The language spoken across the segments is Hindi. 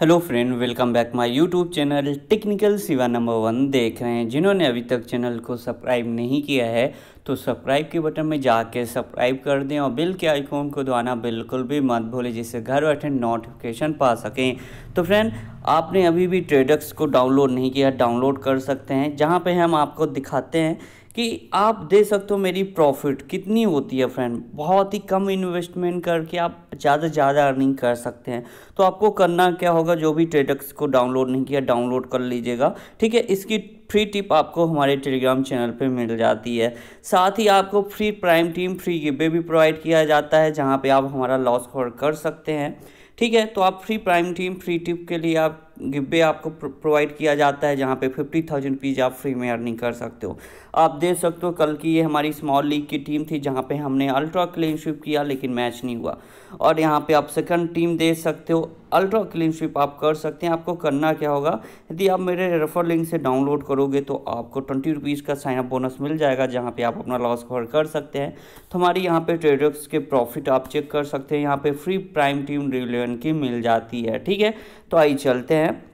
hello friend welcome back my YouTube channel technical Siva number one देख रहे हैं जिन्होंने अभी तक चैनल को सब्सक्राइब नहीं किया है तो सब्सक्राइब के बटन में जाके सब्सक्राइब कर दें और बिल के आइकॉन को दबाना बिल्कुल भी मत भूलें जिससे घर बैठे नोटिफिकेशन पा सकें तो फ्रेंड आपने अभी भी ट्रेडक्स को डाउनलोड नहीं किया डाउनलोड कर सकते हैं जहाँ पर हम आपको दिखाते हैं कि आप दे सकते हो मेरी प्रॉफिट कितनी होती है फ्रेंड बहुत ही कम इन्वेस्टमेंट करके आप ज़्यादा से ज़्यादा अर्निंग कर सकते हैं तो आपको करना क्या होगा जो भी ट्रेडक्स को डाउनलोड नहीं किया डाउनलोड कर लीजिएगा ठीक है इसकी फ्री टिप आपको हमारे टेलीग्राम चैनल पे मिल जाती है साथ ही आपको फ्री प्राइम टीम फ्री गिबे भी प्रोवाइड किया जाता है जहाँ पर आप हमारा लॉस कवर कर सकते हैं ठीक है तो आप free prime team free tip के लिए आप गिब्बे आपको प्रोवाइड किया जाता है जहाँ पे फिफ्टी थाउजेंड रुपीज़ आप फ्री में अर्निंग कर सकते हो आप देख सकते हो कल की ये हमारी स्मॉल लीग की टीम थी जहाँ पे हमने अल्ट्रा क्लीनशिप किया लेकिन मैच नहीं हुआ और यहाँ पे आप सेकंड टीम दे सकते हो अल्ट्रा क्लीनशिप आप कर सकते हैं आपको करना क्या होगा यदि आप मेरे रेफर लिंक से डाउनलोड करोगे तो आपको ट्वेंटी रुपीज़ का साइनअप बोनस मिल जाएगा जहाँ पे आप अपना लॉस कवर कर सकते हैं तो हमारी यहाँ पे ट्रेडर्स के प्रॉफिट आप चेक कर सकते हैं यहाँ पे फ्री प्राइम टीम रिलेवन की मिल जाती है ठीक है तो आइए चलते हैं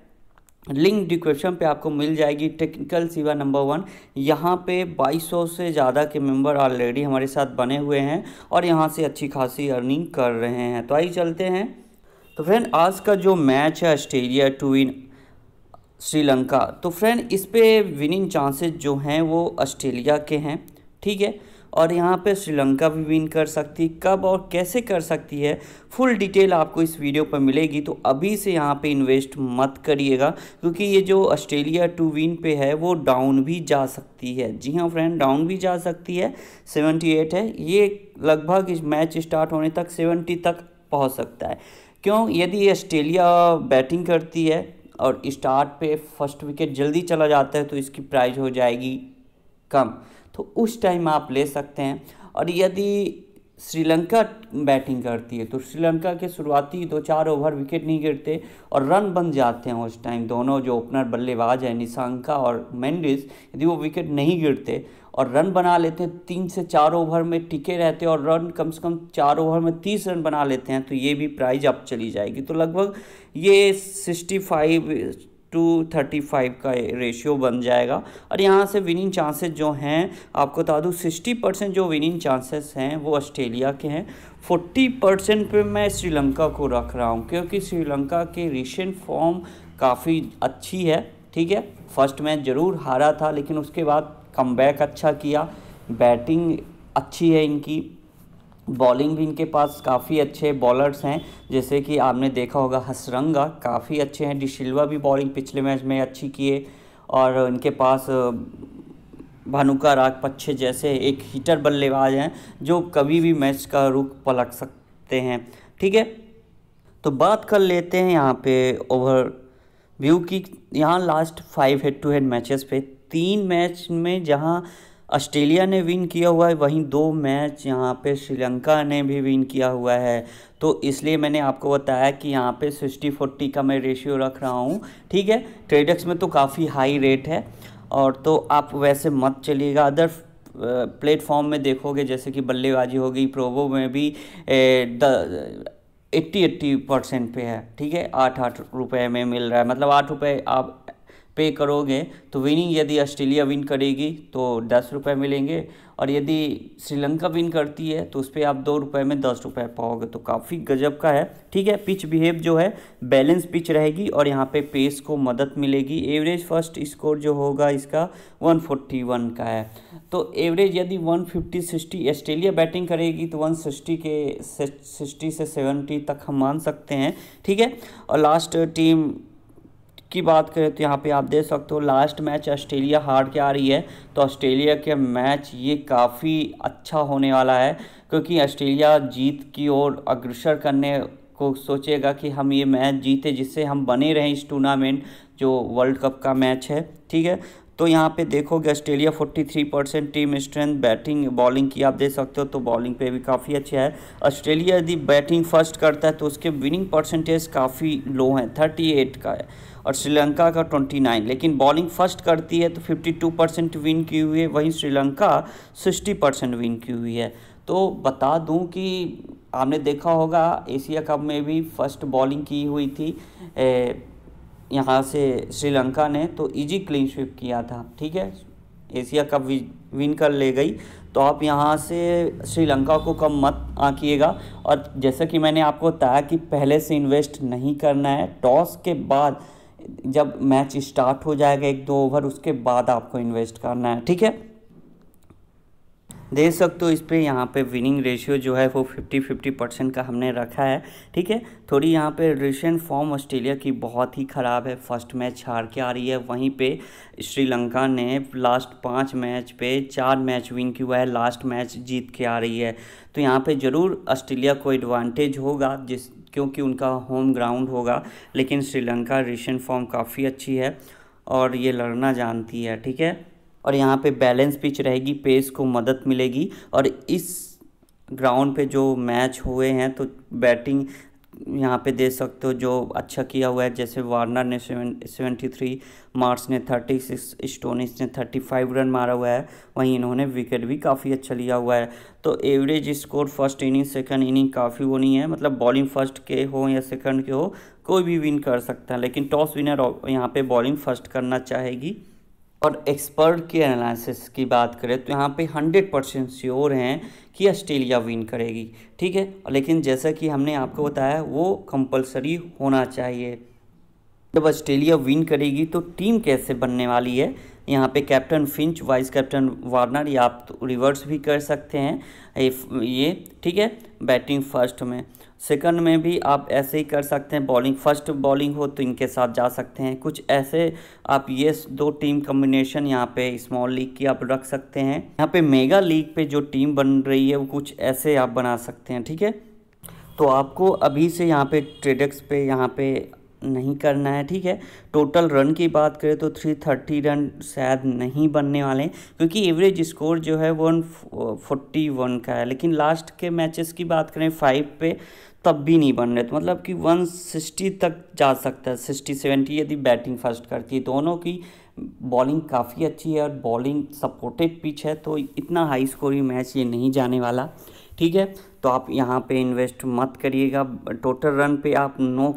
लिंक डिस्क्रिप्शन पे आपको मिल जाएगी टेक्निकल सिवा नंबर वन यहाँ पे 2200 से ज़्यादा के मेंबर ऑलरेडी हमारे साथ बने हुए हैं और यहाँ से अच्छी खासी अर्निंग कर रहे हैं तो आइए चलते हैं तो फ्रेंड आज का जो मैच है ऑस्ट्रेलिया टू इन श्रीलंका तो फ्रेंड इस पर विनिंग चांसेस जो हैं वो ऑस्ट्रेलिया के हैं ठीक है और यहाँ पे श्रीलंका भी विन कर सकती कब और कैसे कर सकती है फुल डिटेल आपको इस वीडियो पर मिलेगी तो अभी से यहाँ पे इन्वेस्ट मत करिएगा क्योंकि ये जो ऑस्ट्रेलिया टू विन पे है वो डाउन भी जा सकती है जी हाँ फ्रेंड डाउन भी जा सकती है एट है ये लगभग इस मैच स्टार्ट होने तक सेवेंटी तक पहुँच सकता है क्यों यदि ऑस्ट्रेलिया बैटिंग करती है और स्टार्ट पे फर्स्ट विकेट जल्दी चला जाता है तो इसकी प्राइस हो जाएगी कम तो उस टाइम आप ले सकते हैं और यदि श्रीलंका बैटिंग करती है तो श्रीलंका के शुरुआती दो चार ओवर विकेट नहीं गिरते और रन बन जाते हैं उस टाइम दोनों जो ओपनर बल्लेबाज है निशांका और मैंडिस यदि वो विकेट नहीं गिरते और रन बना लेते हैं तीन से चार ओवर में टिके रहते हैं और रन कम से कम चार ओवर में तीस रन बना लेते हैं तो ये भी प्राइज अप चली जाएगी तो लगभग ये sixty five two thirty five का रेशियो बन जाएगा और यहाँ से विनिंग चांसेस जो हैं आपको बता दूँ सिक्सटी परसेंट जो विनिंग चांसेस हैं वो ऑस्ट्रेलिया के हैं फोर्टी परसेंट पर मैं श्रीलंका को रख रहा हूँ क्योंकि श्रीलंका के रिसेंट फॉर्म काफ़ी अच्छी है ठीक है फर्स्ट मैच ज़रूर हारा था लेकिन उसके बाद कमबैक अच्छा किया बैटिंग अच्छी है इनकी बॉलिंग भी इनके पास काफ़ी अच्छे बॉलर्स हैं जैसे कि आपने देखा होगा हसरंगा काफ़ी अच्छे हैं डिशिल्वा भी बॉलिंग पिछले मैच में अच्छी किए और इनके पास भानुका पच्छे जैसे एक हीटर बल्लेबाज हैं जो कभी भी मैच का रुख पलट सकते हैं ठीक है तो बात कर लेते हैं यहाँ पे ओवर व्यू की यहाँ last five head to head matches पे तीन मैच में जहाँ ऑस्ट्रेलिया ने विन किया हुआ है वहीं दो मैच यहाँ पे श्रीलंका ने भी विन किया हुआ है तो इसलिए मैंने आपको बताया कि यहाँ पे सिक्सटी फोर्टी का मैं रेशियो रख रहा हूँ ठीक है ट्रेडक्स में तो काफ़ी हाई रेट है और तो आप वैसे मत चलिएगा अदर प्लेटफॉर्म में देखोगे जैसे कि बल्लेबाजी होगी प्रोवो में भी uh, the eighty eighty percent पे है ठीक है आठ आठ रुपये में मिल रहा है मतलब आठ रुपये आप पे करोगे तो विनिंग यदि ऑस्ट्रेलिया विन करेगी तो दस रुपये मिलेंगे और यदि श्रीलंका विन करती है तो उस पर आप दो रुपये में दस रुपये पाओगे तो काफ़ी गजब का है ठीक है पिच बिहेव जो है बैलेंस पिच रहेगी और यहाँ पे पेस को मदद मिलेगी एवरेज फर्स्ट स्कोर जो होगा इसका 141 का है तो एवरेज यदि 150 सिक्सटी ऑस्ट्रेलिया बैटिंग करेगी तो सिक्सटी के सिक्सटी से सेवेंटी तक हम मान सकते हैं ठीक है और लास्ट टीम की बात करें तो यहाँ पे आप देख सकते हो लास्ट मैच ऑस्ट्रेलिया हार के आ रही है तो ऑस्ट्रेलिया के मैच ये काफ़ी अच्छा होने वाला है क्योंकि ऑस्ट्रेलिया जीत की ओर अग्रसर करने को सोचेगा कि हम ये मैच जीते जिससे हम बने रहें इस टूर्नामेंट जो वर्ल्ड कप का मैच है ठीक है तो यहाँ पे देखोगे Australia 43 percent team strength batting bowling की आप देख सकते हो तो बॉलिंग पे भी काफ़ी अच्छा है ऑस्ट्रेलिया यदि बैटिंग फर्स्ट करता है तो उसके विनिंग परसेंटेज काफ़ी लो हैं 38 का है और श्रीलंका का 29 लेकिन बॉलिंग फर्स्ट करती है तो 52 परसेंट विन की हुई है वहीं श्रीलंका 60 परसेंट विन की हुई है तो बता दूँ कि आपने देखा होगा एशिया कप में भी फर्स्ट बॉलिंग की हुई थी ए, यहाँ से श्रीलंका ने तो इजी क्लीन स्विप किया था ठीक है एशिया कप विन कर ले गई तो आप यहाँ से श्रीलंका को कम मत आंकिएगा और जैसा कि मैंने आपको बताया कि पहले से इन्वेस्ट नहीं करना है टॉस के बाद जब मैच स्टार्ट हो जाएगा एक दो ओवर उसके बाद आपको इन्वेस्ट करना है ठीक है दे सकते हो इस पर यहाँ पे विनिंग रेशियो जो है वो 50 50 परसेंट का हमने रखा है ठीक है थोड़ी यहाँ पे रिसेंट फॉर्म ऑस्ट्रेलिया की बहुत ही ख़राब है फर्स्ट मैच हार के आ रही है वहीं पे श्रीलंका ने लास्ट पाँच मैच पे चार मैच विन किया है लास्ट मैच जीत के आ रही है तो यहाँ पर ज़रूर ऑस्ट्रेलिया को एडवांटेज होगा जिस क्योंकि उनका होम ग्राउंड होगा लेकिन श्रीलंका रिसेंट फॉर्म काफ़ी अच्छी है और ये लड़ना जानती है ठीक है और यहाँ पे बैलेंस पिच रहेगी पेस को मदद मिलेगी और इस ग्राउंड पे जो मैच हुए हैं तो बैटिंग यहाँ पे दे सकते हो जो अच्छा किया हुआ है जैसे वार्नर ने सेवेंटी थ्री मार्स ने थर्टी सिक्स स्टोनिस ने थर्टी फाइव रन मारा हुआ है वहीं इन्होंने विकेट भी काफ़ी अच्छा लिया हुआ है तो average score first inning second inning काफ़ी वो नहीं है मतलब बॉलिंग फर्स्ट के हो या सेकंड के हो कोई भी विन कर सकता है लेकिन टॉस विनर यहाँ पर बॉलिंग फर्स्ट करना चाहेगी और एक्सपर्ट के एनालिसिस की बात करें तो यहाँ पे हंड्रेड परसेंट श्योर हैं कि ऑस्ट्रेलिया विन करेगी ठीक है लेकिन जैसा कि हमने आपको बताया वो कंपलसरी होना चाहिए जब ऑस्ट्रेलिया विन करेगी तो टीम कैसे बनने वाली है यहाँ पे captain Finch vice captain Warner या आप तो रिवर्स भी कर सकते हैं ये ठीक है बैटिंग फर्स्ट में सेकंड में भी आप ऐसे ही कर सकते हैं बॉलिंग फर्स्ट बॉलिंग हो तो इनके साथ जा सकते हैं कुछ ऐसे आप ये दो टीम कम्बिनेशन यहाँ पे स्मॉल लीग की आप रख सकते हैं यहाँ पे मेगा लीग पे जो टीम बन रही है वो कुछ ऐसे आप बना सकते हैं ठीक है तो आपको अभी से यहाँ पे ट्रेडक्स पे यहाँ पे नहीं करना है ठीक है टोटल रन की बात करें तो 330 रन शायद नहीं बनने वाले क्योंकि एवरेज स्कोर जो है वन फोर्टी वन का है लेकिन लास्ट के मैचेस की बात करें फाइव पे तब भी नहीं बन रहे तो मतलब कि 160 तक जा सकता है 60 70 यदि बैटिंग फर्स्ट करती है दोनों की बॉलिंग काफ़ी अच्छी है और बॉलिंग सपोर्टेड पिच है तो इतना हाई स्कोरिंग मैच ये नहीं जाने वाला ठीक है तो आप यहाँ पे इन्वेस्ट मत करिएगा टोटल रन पे आप नो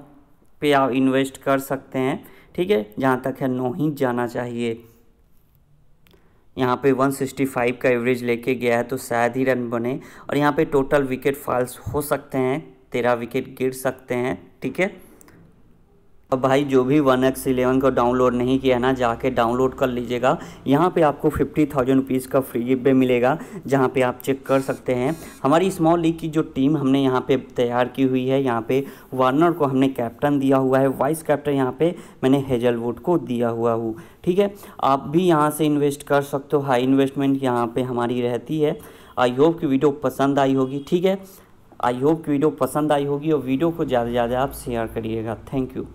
पे आप इन्वेस्ट कर सकते हैं ठीक है जहाँ तक है नौ ही जाना चाहिए यहाँ पे 165 का एवरेज लेके गया है तो शायद ही रन बने और यहाँ पे टोटल विकेट फॉल्स हो सकते हैं तेरह विकेट गिर सकते हैं ठीक है अब भाई जो भी वन एक्स इलेवन को डाउनलोड नहीं किया ना जाके डाउनलोड कर लीजिएगा यहाँ पे आपको फिफ्टी थाउजेंड रुपीज़ का फ्री गिफ्ट मिलेगा जहाँ पे आप चेक कर सकते हैं हमारी स्मॉल लीग की जो टीम हमने यहाँ पे तैयार की हुई है यहाँ पे वार्नर को हमने कैप्टन दिया हुआ है वाइस कैप्टन यहाँ पर मैंने हेजलवुड को दिया हुआ हूँ ठीक है आप भी यहाँ से इन्वेस्ट कर सकते हो हाई इन्वेस्टमेंट यहाँ पर हमारी रहती है आई होप की वीडियो पसंद आई होगी ठीक है आई होप की वीडियो पसंद आई होगी और वीडियो को ज़्यादा से ज़्यादा आप शेयर करिएगा थैंक यू